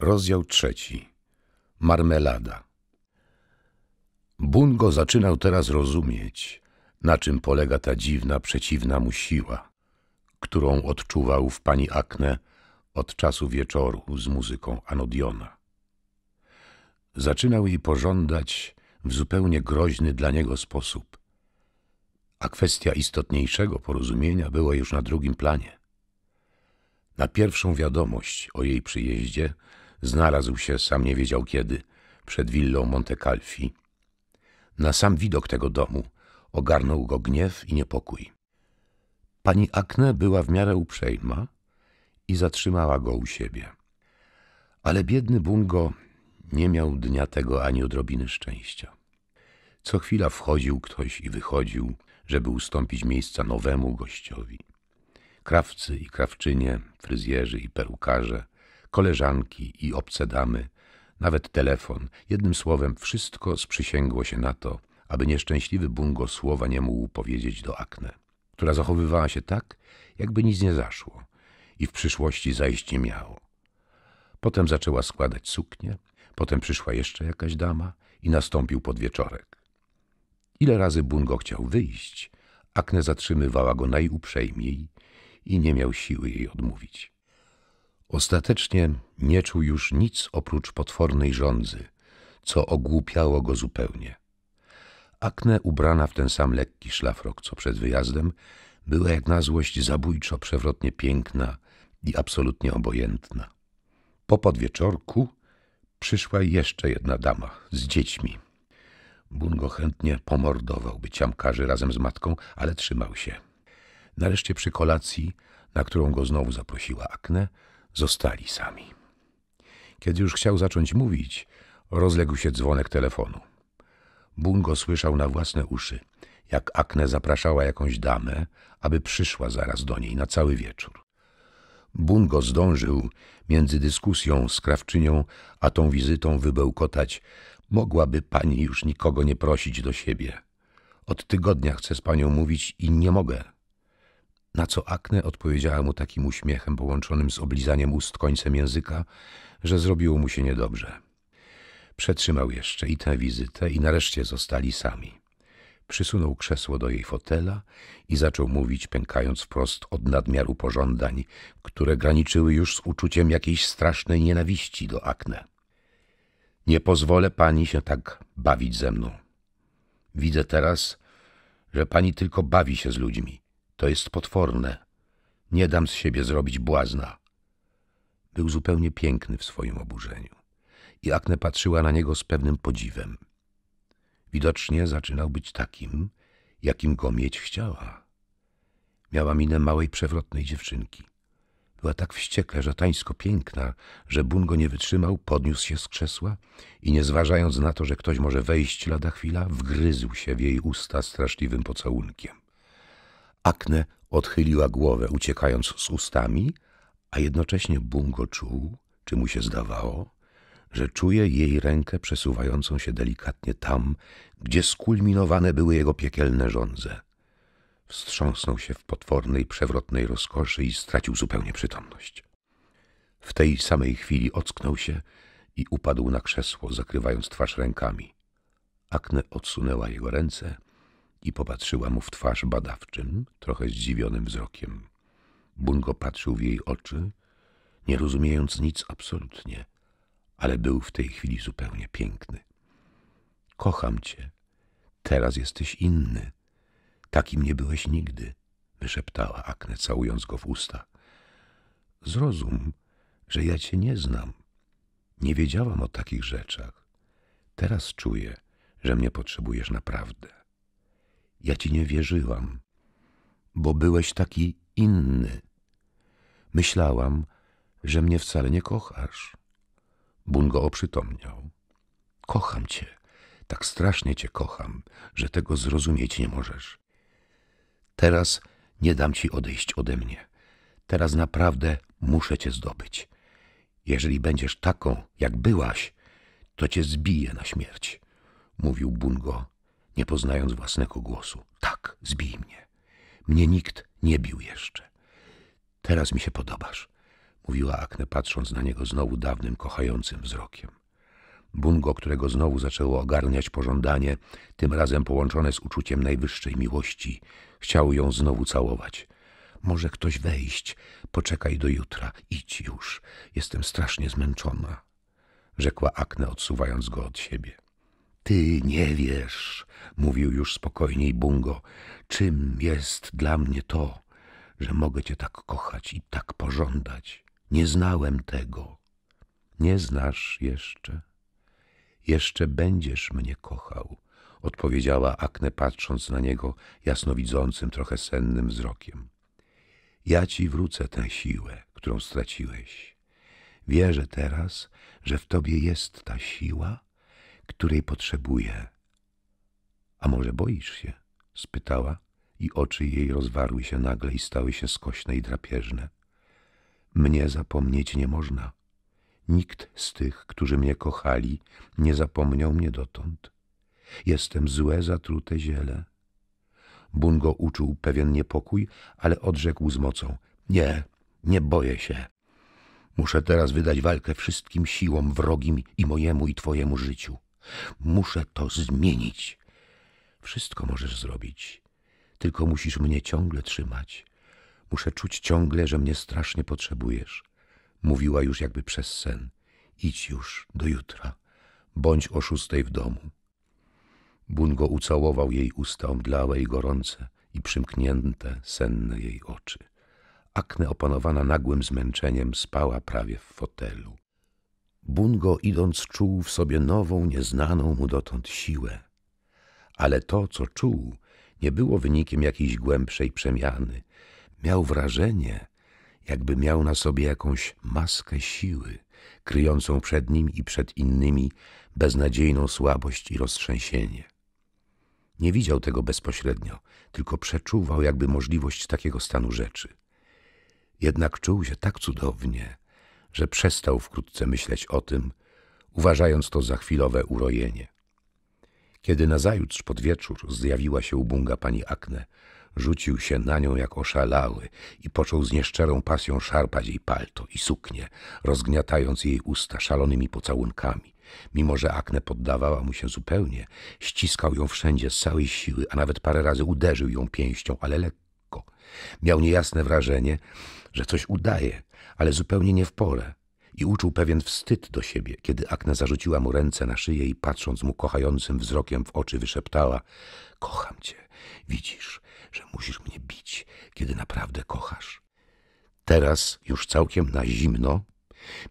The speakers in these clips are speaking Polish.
Rozdział trzeci. Marmelada. Bungo zaczynał teraz rozumieć, na czym polega ta dziwna, przeciwna mu siła, którą odczuwał w pani Akne od czasu wieczoru z muzyką Anodiona. Zaczynał jej pożądać w zupełnie groźny dla niego sposób, a kwestia istotniejszego porozumienia była już na drugim planie. Na pierwszą wiadomość o jej przyjeździe – znalazł się, sam nie wiedział kiedy, przed willą Monte Calfi. Na sam widok tego domu ogarnął go gniew i niepokój. Pani Akne była w miarę uprzejma i zatrzymała go u siebie. Ale biedny Bungo nie miał dnia tego ani odrobiny szczęścia. Co chwila wchodził ktoś i wychodził, żeby ustąpić miejsca nowemu gościowi. Krawcy i krawczynie, fryzjerzy i perukarze – koleżanki i obce damy, nawet telefon. Jednym słowem, wszystko sprzysięgło się na to, aby nieszczęśliwy Bungo słowa nie mógł powiedzieć do Akne, która zachowywała się tak, jakby nic nie zaszło i w przyszłości zajść nie miało. Potem zaczęła składać suknię, potem przyszła jeszcze jakaś dama i nastąpił podwieczorek. Ile razy Bungo chciał wyjść, Akne zatrzymywała go najuprzejmiej i nie miał siły jej odmówić. Ostatecznie nie czuł już nic oprócz potwornej żądzy, co ogłupiało go zupełnie. Akne, ubrana w ten sam lekki szlafrok co przed wyjazdem, była jak na złość zabójczo przewrotnie piękna i absolutnie obojętna. Po podwieczorku przyszła jeszcze jedna dama z dziećmi. Bungo chętnie pomordowałby ciamkarzy razem z matką, ale trzymał się. Nareszcie przy kolacji, na którą go znowu zaprosiła Akne, Zostali sami. Kiedy już chciał zacząć mówić, rozległ się dzwonek telefonu. Bungo słyszał na własne uszy, jak Akne zapraszała jakąś damę, aby przyszła zaraz do niej na cały wieczór. Bungo zdążył między dyskusją z krawczynią a tą wizytą wybełkotać Mogłaby pani już nikogo nie prosić do siebie. Od tygodnia chcę z panią mówić i nie mogę. Na co Akne odpowiedziała mu takim uśmiechem połączonym z oblizaniem ust końcem języka, że zrobiło mu się niedobrze. Przetrzymał jeszcze i tę wizytę i nareszcie zostali sami. Przysunął krzesło do jej fotela i zaczął mówić, pękając wprost od nadmiaru pożądań, które graniczyły już z uczuciem jakiejś strasznej nienawiści do Akne. Nie pozwolę pani się tak bawić ze mną. Widzę teraz, że pani tylko bawi się z ludźmi. To jest potworne. Nie dam z siebie zrobić błazna. Był zupełnie piękny w swoim oburzeniu i Akne patrzyła na niego z pewnym podziwem. Widocznie zaczynał być takim, jakim go mieć chciała. Miała minę małej, przewrotnej dziewczynki. Była tak wściekle, żatańsko piękna, że Bungo nie wytrzymał, podniósł się z krzesła i nie zważając na to, że ktoś może wejść lada chwila, wgryzł się w jej usta straszliwym pocałunkiem. Akne odchyliła głowę, uciekając z ustami, a jednocześnie Bungo czuł, czy mu się zdawało, że czuje jej rękę przesuwającą się delikatnie tam, gdzie skulminowane były jego piekielne żądze. Wstrząsnął się w potwornej, przewrotnej rozkoszy i stracił zupełnie przytomność. W tej samej chwili ocknął się i upadł na krzesło, zakrywając twarz rękami. Akne odsunęła jego ręce i popatrzyła mu w twarz badawczym, trochę zdziwionym wzrokiem. Bungo patrzył w jej oczy, nie rozumiejąc nic absolutnie, ale był w tej chwili zupełnie piękny. Kocham cię. Teraz jesteś inny. Takim nie byłeś nigdy, wyszeptała Akne, całując go w usta. Zrozum, że ja cię nie znam. Nie wiedziałam o takich rzeczach. Teraz czuję, że mnie potrzebujesz naprawdę. Ja ci nie wierzyłam, bo byłeś taki inny. Myślałam, że mnie wcale nie kochasz. Bungo oprzytomniał. Kocham cię. Tak strasznie cię kocham, że tego zrozumieć nie możesz. Teraz nie dam ci odejść ode mnie. Teraz naprawdę muszę cię zdobyć. Jeżeli będziesz taką, jak byłaś, to cię zbiję na śmierć, mówił Bungo nie poznając własnego głosu. Tak, zbij mnie. Mnie nikt nie bił jeszcze. Teraz mi się podobasz, mówiła Akne, patrząc na niego znowu dawnym, kochającym wzrokiem. Bungo, którego znowu zaczęło ogarniać pożądanie, tym razem połączone z uczuciem najwyższej miłości, chciał ją znowu całować. Może ktoś wejść, poczekaj do jutra, idź już, jestem strasznie zmęczona, rzekła Akne, odsuwając go od siebie. Ty nie wiesz, mówił już spokojniej Bungo, czym jest dla mnie to, że mogę cię tak kochać i tak pożądać. Nie znałem tego. Nie znasz jeszcze. Jeszcze będziesz mnie kochał, odpowiedziała Akne patrząc na niego jasnowidzącym, trochę sennym wzrokiem. Ja ci wrócę tę siłę, którą straciłeś. Wierzę teraz, że w tobie jest ta siła, której potrzebuje. A może boisz się? spytała i oczy jej rozwarły się nagle i stały się skośne i drapieżne. Mnie zapomnieć nie można. Nikt z tych, którzy mnie kochali, nie zapomniał mnie dotąd. Jestem złe, zatrute ziele. Bungo uczuł pewien niepokój, ale odrzekł z mocą. Nie, nie boję się. Muszę teraz wydać walkę wszystkim siłom wrogim i mojemu i twojemu życiu. Muszę to zmienić. Wszystko możesz zrobić, tylko musisz mnie ciągle trzymać. Muszę czuć ciągle, że mnie strasznie potrzebujesz. Mówiła już jakby przez sen. Idź już do jutra. Bądź o szóstej w domu. Bungo ucałował jej usta omdlałe i gorące i przymknięte, senne jej oczy. Akne opanowana nagłym zmęczeniem spała prawie w fotelu. Bungo idąc czuł w sobie nową, nieznaną mu dotąd siłę. Ale to, co czuł, nie było wynikiem jakiejś głębszej przemiany. Miał wrażenie, jakby miał na sobie jakąś maskę siły, kryjącą przed nim i przed innymi beznadziejną słabość i roztrzęsienie. Nie widział tego bezpośrednio, tylko przeczuwał jakby możliwość takiego stanu rzeczy. Jednak czuł się tak cudownie, że przestał wkrótce myśleć o tym, uważając to za chwilowe urojenie. Kiedy nazajutrz pod wieczór zjawiła się u Bunga pani Akne, rzucił się na nią jak oszalały i począł z nieszczerą pasją szarpać jej palto i suknię, rozgniatając jej usta szalonymi pocałunkami. Mimo, że Akne poddawała mu się zupełnie, ściskał ją wszędzie z całej siły, a nawet parę razy uderzył ją pięścią, ale lekko lekko. Miał niejasne wrażenie, że coś udaje, ale zupełnie nie w porę i uczuł pewien wstyd do siebie, kiedy Akne zarzuciła mu ręce na szyję i patrząc mu kochającym wzrokiem w oczy wyszeptała – kocham cię, widzisz, że musisz mnie bić, kiedy naprawdę kochasz. Teraz, już całkiem na zimno,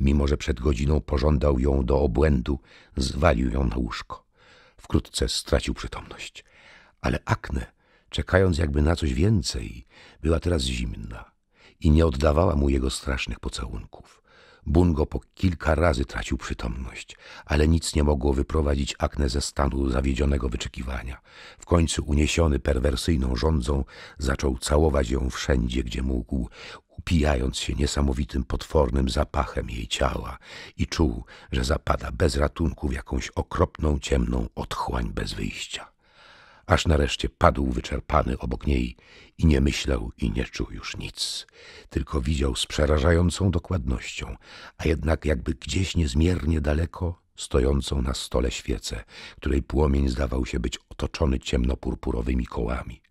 mimo że przed godziną pożądał ją do obłędu, zwalił ją na łóżko. Wkrótce stracił przytomność, ale Akne – czekając jakby na coś więcej, była teraz zimna i nie oddawała mu jego strasznych pocałunków. Bungo po kilka razy tracił przytomność, ale nic nie mogło wyprowadzić Akne ze stanu zawiedzionego wyczekiwania. W końcu uniesiony perwersyjną rządzą zaczął całować ją wszędzie, gdzie mógł, upijając się niesamowitym, potwornym zapachem jej ciała i czuł, że zapada bez ratunku w jakąś okropną, ciemną otchłań bez wyjścia aż nareszcie padł wyczerpany obok niej i nie myślał i nie czuł już nic. Tylko widział z przerażającą dokładnością, a jednak jakby gdzieś niezmiernie daleko stojącą na stole świecę, której płomień zdawał się być otoczony ciemnopurpurowymi kołami,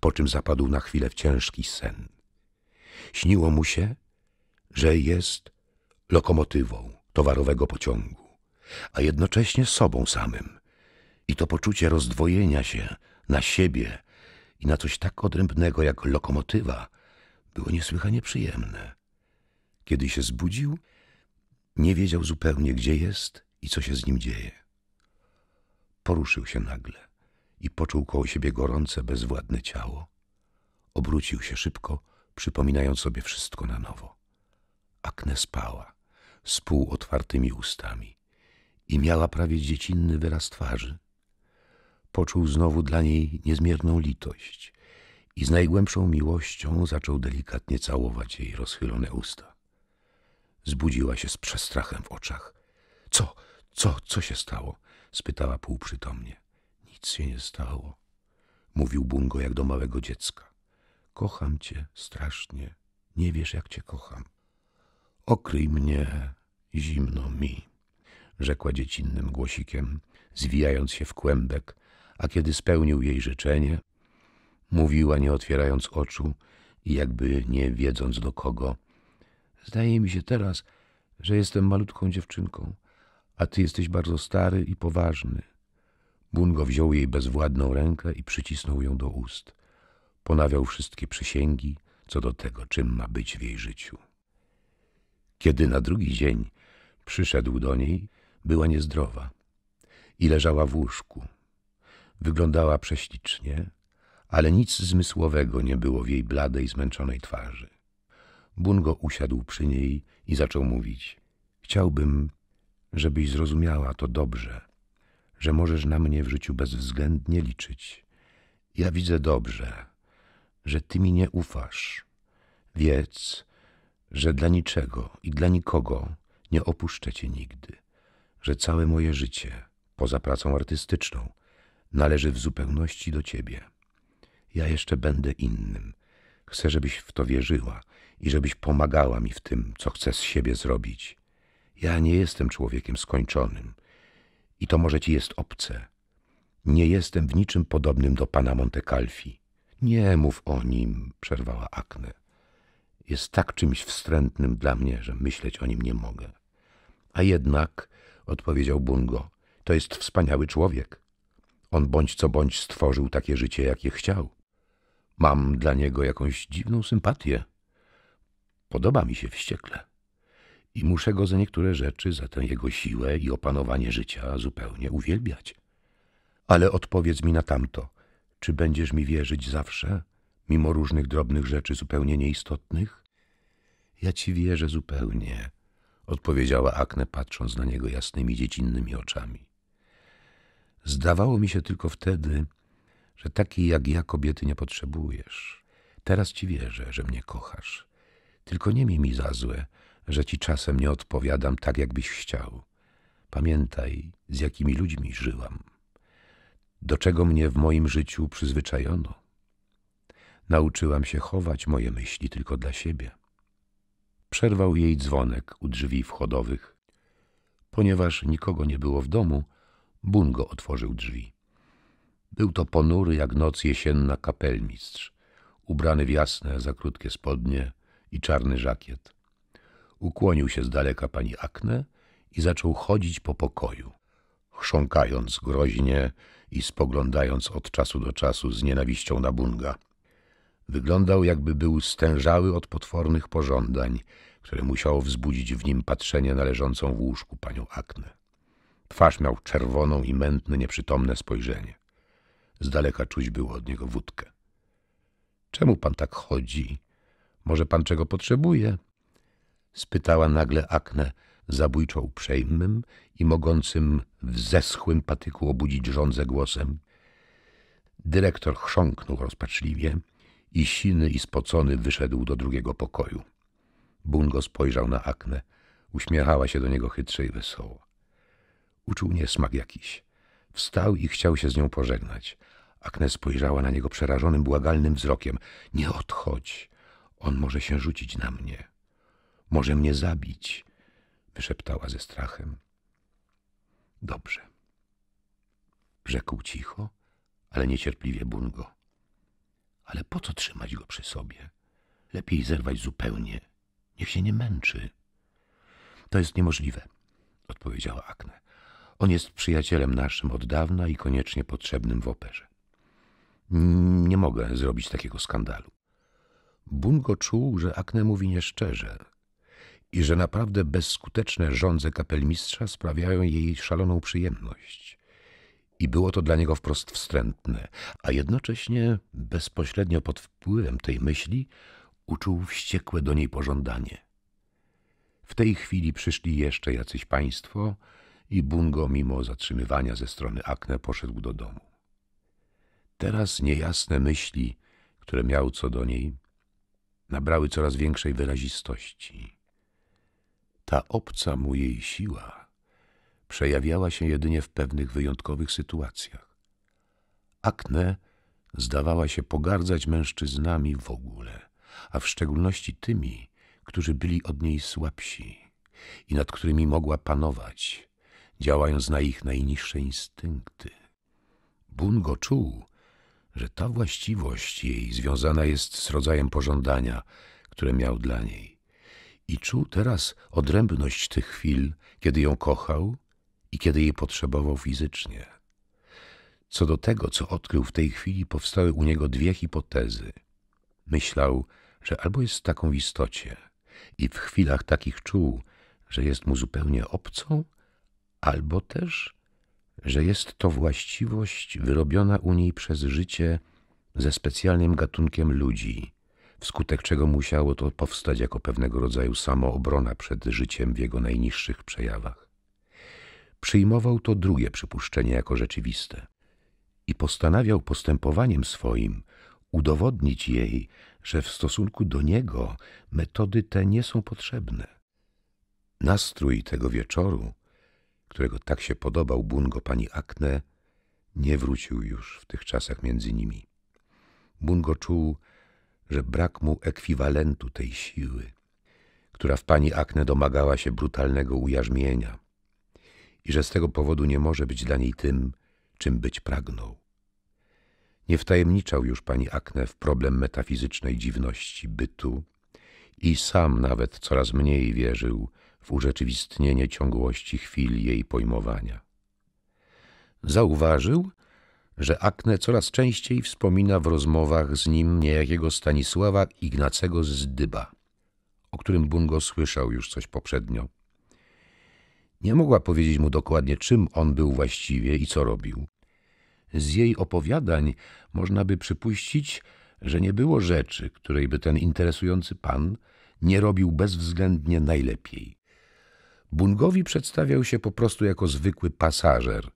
po czym zapadł na chwilę w ciężki sen. Śniło mu się, że jest lokomotywą towarowego pociągu, a jednocześnie sobą samym i to poczucie rozdwojenia się na siebie i na coś tak odrębnego jak lokomotywa było niesłychanie przyjemne. Kiedy się zbudził, nie wiedział zupełnie, gdzie jest i co się z nim dzieje. Poruszył się nagle i poczuł koło siebie gorące, bezwładne ciało. Obrócił się szybko, przypominając sobie wszystko na nowo. Akne spała, z półotwartymi ustami i miała prawie dziecinny wyraz twarzy poczuł znowu dla niej niezmierną litość i z najgłębszą miłością zaczął delikatnie całować jej rozchylone usta. Zbudziła się z przestrachem w oczach. Co, co, co się stało? spytała półprzytomnie. Nic się nie stało, mówił Bungo jak do małego dziecka. Kocham cię strasznie, nie wiesz jak cię kocham. Okryj mnie, zimno mi, rzekła dziecinnym głosikiem, zwijając się w kłębek, a kiedy spełnił jej życzenie, mówiła nie otwierając oczu i jakby nie wiedząc do kogo. Zdaje mi się teraz, że jestem malutką dziewczynką, a ty jesteś bardzo stary i poważny. Bungo wziął jej bezwładną rękę i przycisnął ją do ust. Ponawiał wszystkie przysięgi co do tego, czym ma być w jej życiu. Kiedy na drugi dzień przyszedł do niej, była niezdrowa i leżała w łóżku, Wyglądała prześlicznie, ale nic zmysłowego nie było w jej bladej, zmęczonej twarzy. Bungo usiadł przy niej i zaczął mówić. Chciałbym, żebyś zrozumiała to dobrze, że możesz na mnie w życiu bezwzględnie liczyć. Ja widzę dobrze, że ty mi nie ufasz. Wiedz, że dla niczego i dla nikogo nie opuszczę cię nigdy, że całe moje życie, poza pracą artystyczną, należy w zupełności do Ciebie. Ja jeszcze będę innym. Chcę, żebyś w to wierzyła i żebyś pomagała mi w tym, co chcę z siebie zrobić. Ja nie jestem człowiekiem skończonym i to może Ci jest obce. Nie jestem w niczym podobnym do pana Monte Calfi. Nie mów o nim, przerwała Akne. Jest tak czymś wstrętnym dla mnie, że myśleć o nim nie mogę. A jednak, odpowiedział Bungo, to jest wspaniały człowiek. On bądź co bądź stworzył takie życie, jakie chciał. Mam dla niego jakąś dziwną sympatię. Podoba mi się wściekle. I muszę go za niektóre rzeczy, za tę jego siłę i opanowanie życia zupełnie uwielbiać. Ale odpowiedz mi na tamto. Czy będziesz mi wierzyć zawsze, mimo różnych drobnych rzeczy zupełnie nieistotnych? Ja ci wierzę zupełnie, odpowiedziała Akne, patrząc na niego jasnymi dziecinnymi oczami. Zdawało mi się tylko wtedy, że takiej jak ja kobiety nie potrzebujesz. Teraz ci wierzę, że mnie kochasz. Tylko nie miej mi za złe, że ci czasem nie odpowiadam tak, jakbyś chciał. Pamiętaj, z jakimi ludźmi żyłam. Do czego mnie w moim życiu przyzwyczajono. Nauczyłam się chować moje myśli tylko dla siebie. Przerwał jej dzwonek u drzwi wchodowych. Ponieważ nikogo nie było w domu, Bungo otworzył drzwi. Był to ponury jak noc jesienna kapelmistrz, ubrany w jasne, za krótkie spodnie i czarny żakiet. Ukłonił się z daleka pani Akne i zaczął chodzić po pokoju, chrząkając groźnie i spoglądając od czasu do czasu z nienawiścią na Bunga. Wyglądał, jakby był stężały od potwornych pożądań, które musiało wzbudzić w nim patrzenie na leżącą w łóżku panią Akne. Twarz miał czerwoną i mętne, nieprzytomne spojrzenie. Z daleka czuć było od niego wódkę. Czemu pan tak chodzi? Może pan czego potrzebuje? Spytała nagle Akne zabójczo uprzejmym i mogącym w zeschłym patyku obudzić żądzę głosem. Dyrektor chrząknął rozpaczliwie i siny i spocony wyszedł do drugiego pokoju. Bungo spojrzał na Akne. Uśmiechała się do niego chytrze i wesoło uczuł niesmak jakiś. Wstał i chciał się z nią pożegnać. Agnes spojrzała na niego przerażonym, błagalnym wzrokiem. Nie odchodź. On może się rzucić na mnie. Może mnie zabić, wyszeptała ze strachem. Dobrze. Rzekł cicho, ale niecierpliwie Bungo. Ale po co trzymać go przy sobie? Lepiej zerwać zupełnie. Niech się nie męczy. To jest niemożliwe, odpowiedziała Akne. On jest przyjacielem naszym od dawna i koniecznie potrzebnym w operze. Nie mogę zrobić takiego skandalu. Bungo czuł, że Akne mówi nieszczerze i że naprawdę bezskuteczne żądze kapelmistrza sprawiają jej szaloną przyjemność. I było to dla niego wprost wstrętne, a jednocześnie bezpośrednio pod wpływem tej myśli uczuł wściekłe do niej pożądanie. W tej chwili przyszli jeszcze jacyś państwo, i Bungo, mimo zatrzymywania ze strony Akne, poszedł do domu. Teraz niejasne myśli, które miał co do niej, nabrały coraz większej wyrazistości. Ta obca mu jej siła przejawiała się jedynie w pewnych wyjątkowych sytuacjach. Akne zdawała się pogardzać mężczyznami w ogóle, a w szczególności tymi, którzy byli od niej słabsi i nad którymi mogła panować, działając na ich najniższe instynkty. Bungo czuł, że ta właściwość jej związana jest z rodzajem pożądania, które miał dla niej. I czuł teraz odrębność tych chwil, kiedy ją kochał i kiedy jej potrzebował fizycznie. Co do tego, co odkrył w tej chwili, powstały u niego dwie hipotezy. Myślał, że albo jest taką w istocie i w chwilach takich czuł, że jest mu zupełnie obcą, albo też, że jest to właściwość wyrobiona u niej przez życie ze specjalnym gatunkiem ludzi, wskutek czego musiało to powstać jako pewnego rodzaju samoobrona przed życiem w jego najniższych przejawach. Przyjmował to drugie przypuszczenie jako rzeczywiste i postanawiał postępowaniem swoim udowodnić jej, że w stosunku do niego metody te nie są potrzebne. Nastrój tego wieczoru którego tak się podobał Bungo pani Akne, nie wrócił już w tych czasach między nimi. Bungo czuł, że brak mu ekwiwalentu tej siły, która w pani Akne domagała się brutalnego ujarzmienia i że z tego powodu nie może być dla niej tym, czym być pragnął. Nie wtajemniczał już pani Akne w problem metafizycznej dziwności bytu i sam nawet coraz mniej wierzył, w urzeczywistnienie ciągłości chwil jej pojmowania. Zauważył, że Akne coraz częściej wspomina w rozmowach z nim niejakiego Stanisława Ignacego z Dyba, o którym Bungo słyszał już coś poprzednio. Nie mogła powiedzieć mu dokładnie, czym on był właściwie i co robił. Z jej opowiadań można by przypuścić, że nie było rzeczy, której by ten interesujący pan nie robił bezwzględnie najlepiej. Bungowi przedstawiał się po prostu jako zwykły pasażer,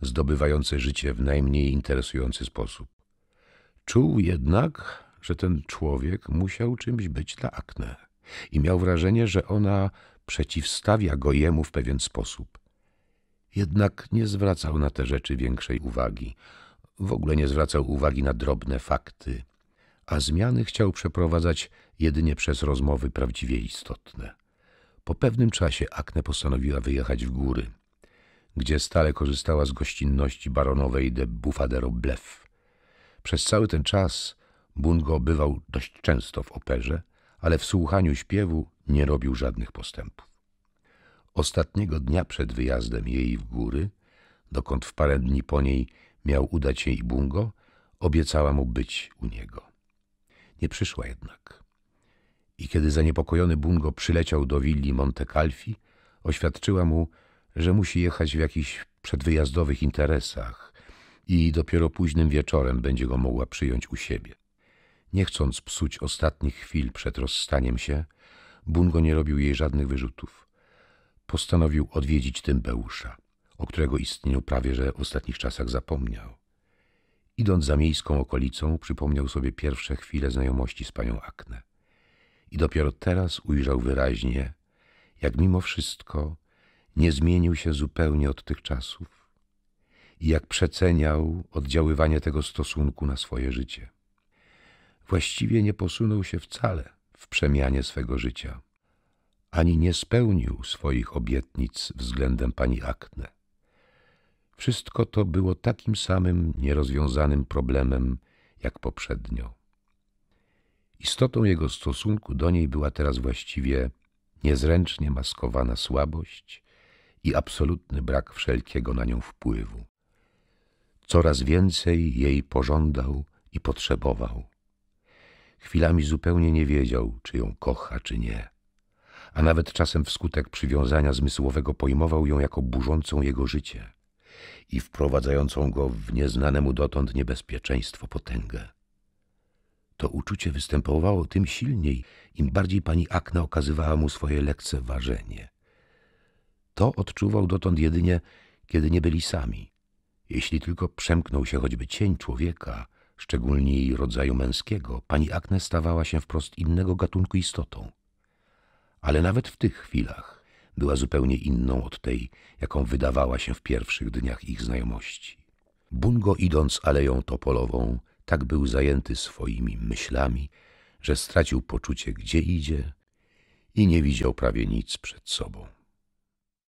zdobywający życie w najmniej interesujący sposób. Czuł jednak, że ten człowiek musiał czymś być dla Akne i miał wrażenie, że ona przeciwstawia go jemu w pewien sposób. Jednak nie zwracał na te rzeczy większej uwagi. W ogóle nie zwracał uwagi na drobne fakty, a zmiany chciał przeprowadzać jedynie przez rozmowy prawdziwie istotne. Po pewnym czasie Akne postanowiła wyjechać w góry, gdzie stale korzystała z gościnności baronowej de Buffadero Blef. Przez cały ten czas Bungo bywał dość często w operze, ale w słuchaniu śpiewu nie robił żadnych postępów. Ostatniego dnia przed wyjazdem jej w góry, dokąd w parę dni po niej miał udać się i Bungo, obiecała mu być u niego. Nie przyszła jednak. I kiedy zaniepokojony Bungo przyleciał do willi Monte Calfi, oświadczyła mu, że musi jechać w jakichś przedwyjazdowych interesach i dopiero późnym wieczorem będzie go mogła przyjąć u siebie. Nie chcąc psuć ostatnich chwil przed rozstaniem się, Bungo nie robił jej żadnych wyrzutów. Postanowił odwiedzić Tymbeusza, o którego istnieniu prawie że w ostatnich czasach zapomniał. Idąc za miejską okolicą, przypomniał sobie pierwsze chwile znajomości z panią Akne i dopiero teraz ujrzał wyraźnie, jak mimo wszystko nie zmienił się zupełnie od tych czasów i jak przeceniał oddziaływanie tego stosunku na swoje życie. Właściwie nie posunął się wcale w przemianie swego życia, ani nie spełnił swoich obietnic względem pani Akne. Wszystko to było takim samym nierozwiązanym problemem jak poprzednio. Istotą jego stosunku do niej była teraz właściwie niezręcznie maskowana słabość i absolutny brak wszelkiego na nią wpływu. Coraz więcej jej pożądał i potrzebował. Chwilami zupełnie nie wiedział, czy ją kocha, czy nie. A nawet czasem wskutek przywiązania zmysłowego pojmował ją jako burzącą jego życie i wprowadzającą go w nieznanemu dotąd niebezpieczeństwo potęgę. To uczucie występowało tym silniej, im bardziej pani Akna okazywała mu swoje lekceważenie. To odczuwał dotąd jedynie, kiedy nie byli sami. Jeśli tylko przemknął się choćby cień człowieka, szczególnie jej rodzaju męskiego, pani Akne stawała się wprost innego gatunku istotą. Ale nawet w tych chwilach była zupełnie inną od tej, jaką wydawała się w pierwszych dniach ich znajomości. Bungo idąc aleją topolową, tak był zajęty swoimi myślami, że stracił poczucie, gdzie idzie i nie widział prawie nic przed sobą.